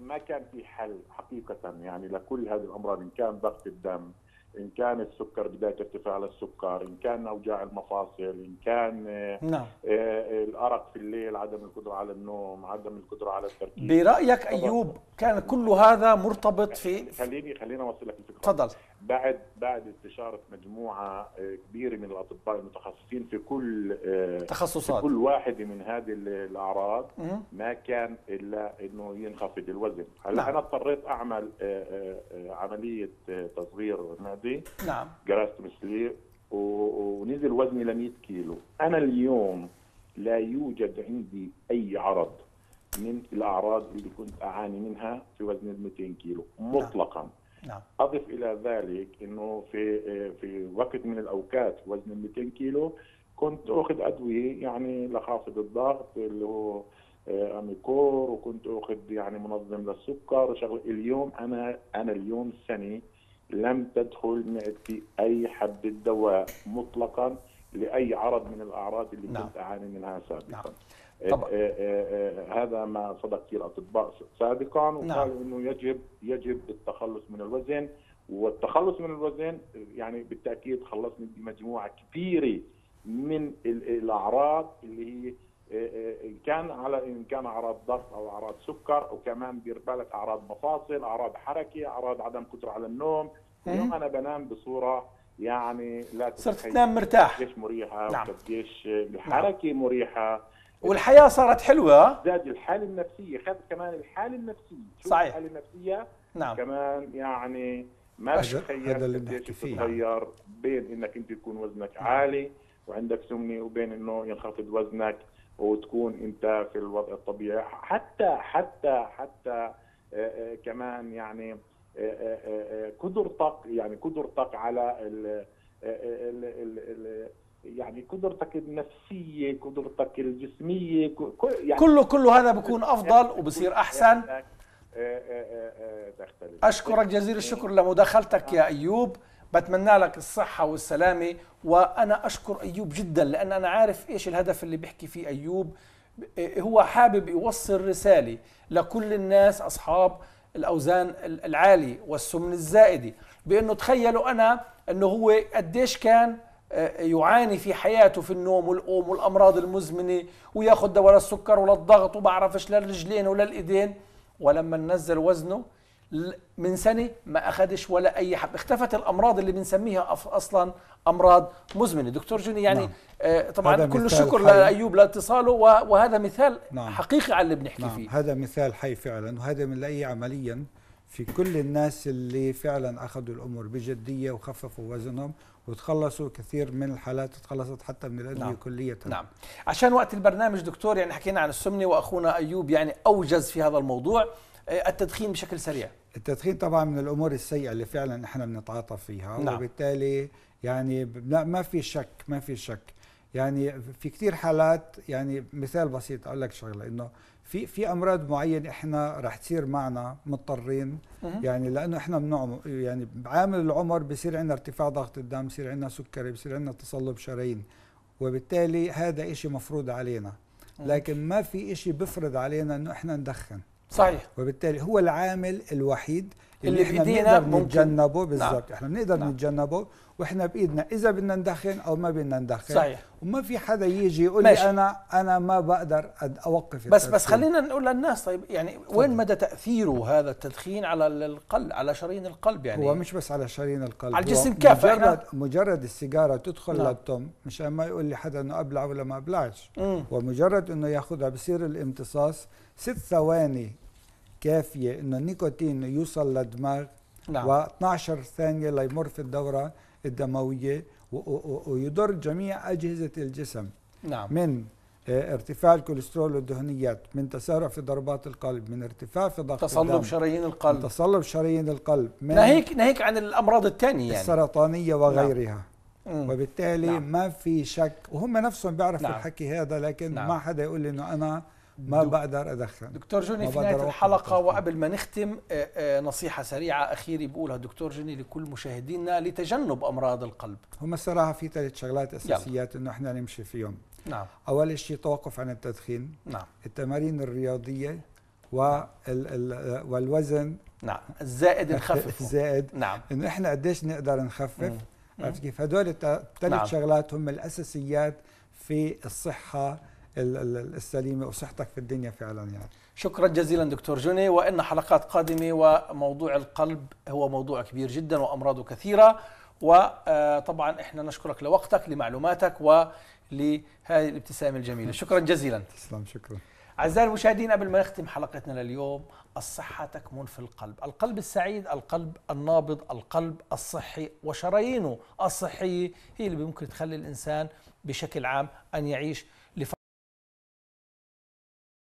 ما كان في حل حقيقه يعني لكل هذه الامراض ان كان ضغط الدم ان كان السكر بدايه ارتفاع للسكر، ان كان اوجاع المفاصل، ان كان نعم. آه، الارق في الليل، عدم القدره على النوم، عدم القدره على التركيز برايك ايوب كان كل هذا مرتبط في خليني خليني اوصل لك الفكره تفضل بعد بعد استشاره مجموعه آه، كبيره من الاطباء المتخصصين في كل آه، تخصصات في كل واحده من هذه الاعراض ما كان الا انه ينخفض الوزن، هلا نعم. انا اضطريت اعمل آه، عمليه تصغير معدي نعم جلست مسليق ونزل وزني ل 100 كيلو، انا اليوم لا يوجد عندي اي عرض من الاعراض اللي كنت اعاني منها في وزن ال 200 كيلو نعم. مطلقا نعم. اضف الى ذلك انه في آه، في وقت من الاوقات وزن 200 كيلو كنت اخذ ادويه يعني لخافض الضغط اللي هو آه، اميكور وكنت اخذ يعني منظم للسكر وشغل اليوم انا انا اليوم سنه لم تدخل معدتي اي حد دواء مطلقا لاي عرض من الاعراض اللي نعم. كنت اعاني منها سابقا نعم. إيه، طبعا. إيه، إيه، هذا ما صدق فيه الاطباء سابقا نعم. وقالوا نعم. انه يجب يجب التخلص من الوزن والتخلص من الوزن يعني بالتاكيد خلصنا بمجموعه كبيره من الاعراض اللي هي كان على ان كان اعراض ضغط او اعراض سكر وكمان بالك اعراض مفاصل اعراض حركه اعراض عدم قدره على النوم اليوم انا بنام بصوره يعني لا صرت تنام مرتاح قديش مريحه نعم. وقديش بحركه نعم. مريحه والحياه صارت حلوه زاد الحاله النفسيه خذ كمان الحاله النفسيه صحيح الحاله النفسيه نعم كمان يعني ما بتتخيل هذا اللي بنحكي فيه تتغير بين انك انت يكون وزنك نعم. عالي وعندك سمنه وبين انه ينخفض وزنك وتكون انت في الوضع الطبيعي حتى حتى حتى آه، آه، كمان يعني قدرتك آه، يعني قدرتك على ال ال ال يعني قدرتك النفسيه قدرتك الجسميه يعني كله كله هذا بكون افضل يعني وبصير احسن يعني آه، آه، آه، اشكرك جزيل إيه. الشكر لمداخلتك يا ايوب بتمنى لك الصحة والسلامة وأنا أشكر أيوب جدا لأن أنا عارف إيش الهدف اللي بيحكي فيه أيوب إيه، هو حابب يوصل رسالة لكل الناس أصحاب الأوزان العالية والسمن الزائدة بأنه تخيلوا أنا أنه هو قديش كان يعاني في حياته في النوم والقوم والامراض المزمنه وياخذ دواء للسكر وللضغط وما وبعرفش للرجلين ولا الايدين ولما نزل وزنه من سنه ما اخذش ولا اي حب اختفت الامراض اللي بنسميها اصلا امراض مزمنه دكتور جوني يعني نعم. آه، طبعا كل الشكر لايوب لاتصاله وهذا مثال نعم. حقيقي على اللي بنحكي نعم. فيه هذا مثال حي فعلا وهذا بنلاقيه عمليا في كل الناس اللي فعلا اخذوا الامور بجديه وخففوا وزنهم وتخلصوا كثير من الحالات تخلصت حتى من الادويه نعم. كليه نعم عشان وقت البرنامج دكتور يعني حكينا عن السمنه واخونا ايوب يعني اوجز في هذا الموضوع آه، التدخين بشكل سريع التدخين طبعا من الامور السيئه اللي فعلا احنا بنتعاطى فيها نعم. وبالتالي يعني ما في شك ما في شك يعني في كثير حالات يعني مثال بسيط اقول لك شغله انه في في امراض معينه احنا رح تصير معنا مضطرين يعني لانه احنا بنعمل يعني بعامل العمر بصير عندنا ارتفاع ضغط الدم بصير عندنا سكري بصير عندنا تصلب شرايين وبالتالي هذا إشي مفروض علينا لكن ما في إشي بفرض علينا انه احنا ندخن صحيح وبالتالي هو العامل الوحيد اللي احنا بنقدر نتجنبه بالضبط نعم. احنا بنقدر نعم. نتجنبه واحنا بايدنا اذا بدنا ندخن او ما بدنا ندخن صحيح وما في حدا يجي يقول لي انا انا ما بقدر اوقف بس بس خلينا نقول للناس طيب يعني وين مدى تاثيره هذا التدخين على القلب على شرايين القلب يعني هو مش بس على شرايين القلب على الجسم كافه مجرد إحنا. مجرد السيجاره تدخل نعم. للتم مشان ما يقول لي حدا انه ابلع ولا ما ابلعش ومجرد انه ياخذها بصير الامتصاص ست ثواني كافيه انه النيكوتين يوصل للدماغ نعم. و12 ثانيه ليمر في الدوره الدمويه ويضر جميع اجهزه الجسم نعم. من آه، ارتفاع الكوليسترول والدهنيات من تسارع في ضربات القلب من ارتفاع في ضغط تصلب شرايين القلب تصلب شرايين القلب من ناهيك ناهيك عن الامراض الثانيه يعني السرطانيه نعم. وغيرها نعم. وبالتالي نعم. ما في شك وهم نفسهم بيعرفوا نعم. الحكي هذا لكن نعم. ما حدا يقول لي انه انا ما بقدر ادخن دكتور جوني في نهايه الحلقه وقبل ما نختم آه، آه، نصيحه سريعه اخيره بقولها دكتور جوني لكل مشاهدينا لتجنب امراض القلب هم الصراحه في ثلاث شغلات اساسيات انه احنا نمشي فيهم نعم اول شيء توقف عن التدخين نعم التمارين الرياضيه آه، والوزن نعم الزائد نخففه الزائد نعم انه احنا قديش نقدر نخفف عرفت كيف هدول الثلاث نعم. شغلات هم الاساسيات في الصحه السليمه وصحتك في الدنيا فعلا يعني شكرا جزيلا دكتور جوني وان حلقات قادمه وموضوع القلب هو موضوع كبير جدا وامراضه كثيره وطبعا احنا نشكرك لوقتك لمعلوماتك ولهذه الابتسامه الجميله شكرا جزيلا تسلم شكرا أعزائي المشاهدين قبل ما نختم حلقتنا لليوم الصحة تكمن في القلب القلب السعيد القلب النابض القلب الصحي وشرايينه الصحية هي اللي ممكن تخلي الإنسان بشكل عام أن يعيش